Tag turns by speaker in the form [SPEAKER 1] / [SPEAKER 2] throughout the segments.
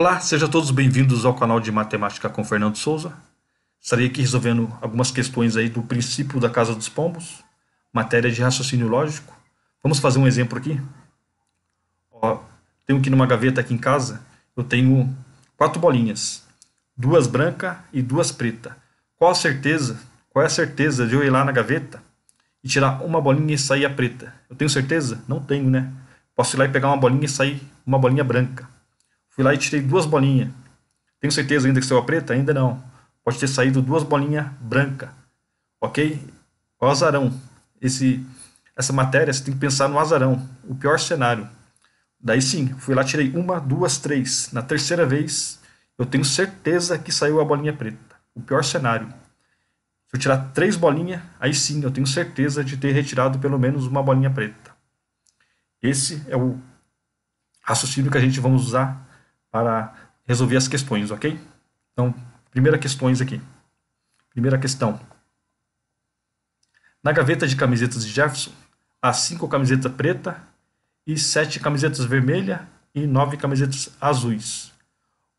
[SPEAKER 1] Olá, sejam todos bem-vindos ao canal de Matemática com Fernando Souza. Estarei aqui resolvendo algumas questões aí do princípio da casa dos pombos, matéria de raciocínio lógico. Vamos fazer um exemplo aqui. Ó, tenho aqui numa gaveta aqui em casa, eu tenho quatro bolinhas, duas brancas e duas pretas. Qual a certeza? Qual é a certeza de eu ir lá na gaveta e tirar uma bolinha e sair a preta? Eu tenho certeza? Não tenho, né? Posso ir lá e pegar uma bolinha e sair uma bolinha branca. Fui lá e tirei duas bolinhas. Tenho certeza ainda que saiu a preta? Ainda não. Pode ter saído duas bolinhas branca. Ok? O azarão. Esse, essa matéria, você tem que pensar no azarão. O pior cenário. Daí sim, fui lá, tirei uma, duas, três. Na terceira vez, eu tenho certeza que saiu a bolinha preta. O pior cenário. Se eu tirar três bolinhas, aí sim eu tenho certeza de ter retirado pelo menos uma bolinha preta. Esse é o raciocínio que a gente vamos usar para resolver as questões, ok? Então, primeira questões aqui. Primeira questão. Na gaveta de camisetas de Jefferson, há cinco camisetas preta e sete camisetas vermelha e nove camisetas azuis.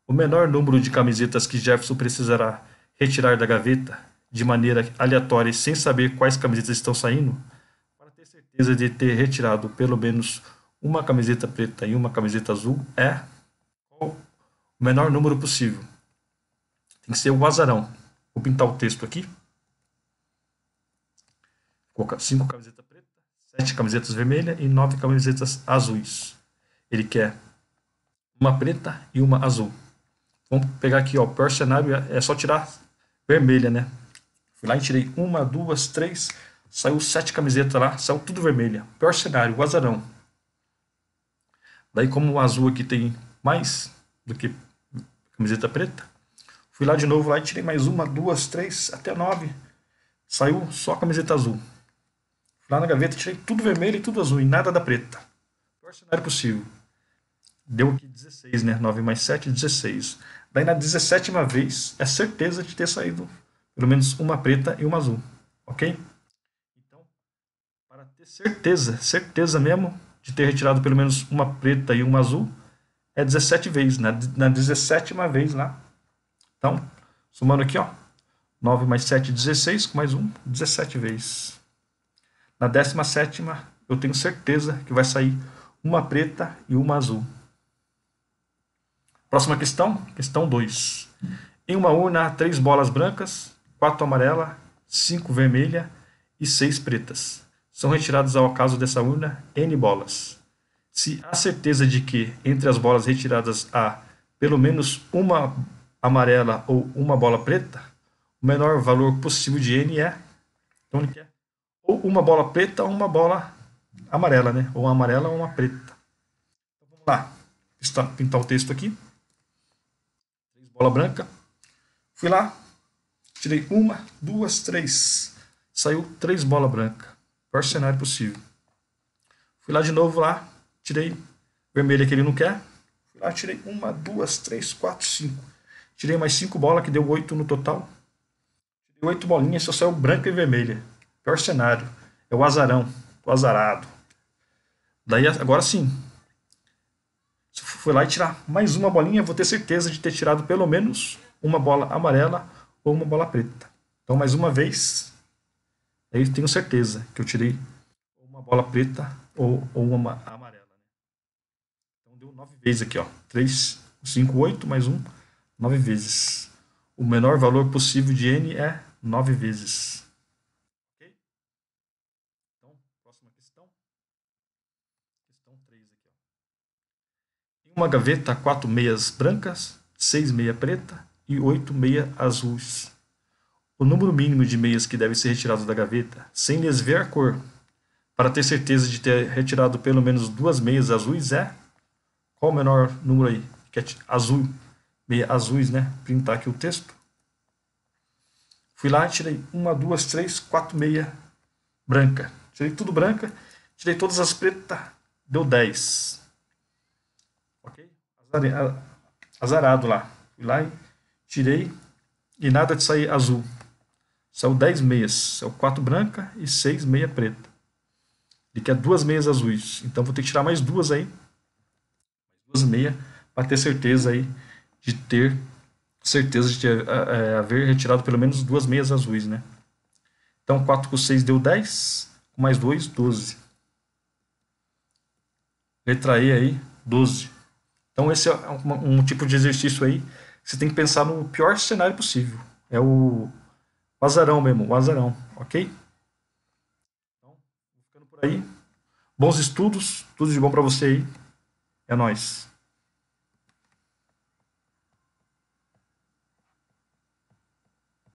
[SPEAKER 1] O menor número de camisetas que Jefferson precisará retirar da gaveta de maneira aleatória e sem saber quais camisetas estão saindo, para ter certeza de ter retirado pelo menos uma camiseta preta e uma camiseta azul, é o menor número possível. Tem que ser o azarão. Vou pintar o texto aqui. Vou colocar 5 camisetas pretas, 7 camisetas vermelhas e 9 camisetas azuis. Ele quer uma preta e uma azul. Vamos pegar aqui, ó, o pior cenário é só tirar vermelha, né? Fui lá e tirei uma, duas, três, saiu sete camisetas lá, saiu tudo vermelha. Pior cenário, o azarão. Daí como o azul aqui tem mais do que camiseta preta. Fui lá de novo lá e tirei mais uma, duas, três, até nove. Saiu só a camiseta azul. Fui lá na gaveta, tirei tudo vermelho e tudo azul, e nada da preta. O pior cenário possível. Deu aqui 16, né? 9 mais 7, 16. Daí na 17 vez, é certeza de ter saído pelo menos uma preta e uma azul. Ok? Então, para ter certeza, certeza mesmo, de ter retirado pelo menos uma preta e uma azul, é 17 vezes, né? na, na 17 vez lá. Então, somando aqui, ó, 9 mais 7, 16, com mais 1, 17 vezes. Na 17, eu tenho certeza que vai sair uma preta e uma azul. Próxima questão, questão 2. Em uma urna há 3 bolas brancas, 4 amarelas, 5 vermelhas e 6 pretas. São retiradas ao acaso dessa urna N bolas se há certeza de que, entre as bolas retiradas há pelo menos uma amarela ou uma bola preta, o menor valor possível de n é, então, é ou uma bola preta ou uma bola amarela, né? Ou uma amarela ou uma preta. Então, vamos lá. pintar o texto aqui. Bola branca. Fui lá, tirei uma, duas, três. Saiu três bola branca. Pior cenário possível. Fui lá de novo lá, Tirei vermelha é que ele não quer. Fui lá, tirei uma, duas, três, quatro, cinco. Tirei mais cinco bolas, que deu oito no total. Tirei oito bolinhas, só saiu branca e vermelha. Pior cenário. É o azarão, o azarado. Daí, agora sim. Se eu lá e tirar mais uma bolinha, vou ter certeza de ter tirado pelo menos uma bola amarela ou uma bola preta. Então, mais uma vez, aí tenho certeza que eu tirei uma bola preta ou, ou uma amarela nove vezes aqui, ó. 3, 5, 8 mais 1, 9 vezes. O menor valor possível de n é 9 vezes. Ok? Então, próxima questão. Questão 3 aqui, ó. Em uma gaveta, 4 meias brancas, 6 meias preta e 8 meias azuis. O número mínimo de meias que devem ser retirados da gaveta, sem lhes ver a cor, para ter certeza de ter retirado pelo menos duas meias azuis é qual o menor número aí? Que é azul, meia azuis, né? Printar aqui o texto. Fui lá e tirei uma, duas, três, quatro, meia branca. Tirei tudo branca, tirei todas as pretas, deu 10. Ok? Azarado lá. Fui lá e tirei e nada de sair azul. Saiu 10 meias, saiu 4 branca e 6 meia preta. Ele quer é duas meias azuis, então vou ter que tirar mais duas aí duas e meia, para ter certeza aí de ter certeza de ter, é, haver retirado pelo menos duas meias azuis, né? Então, 4 com 6 deu 10, mais 2, 12. Letra E aí, 12. Então, esse é um, um tipo de exercício aí, você tem que pensar no pior cenário possível. É o, azarão mesmo, o azarão, ok? Então, ficando por aí. Bons estudos, tudo de bom para você aí. É nóis.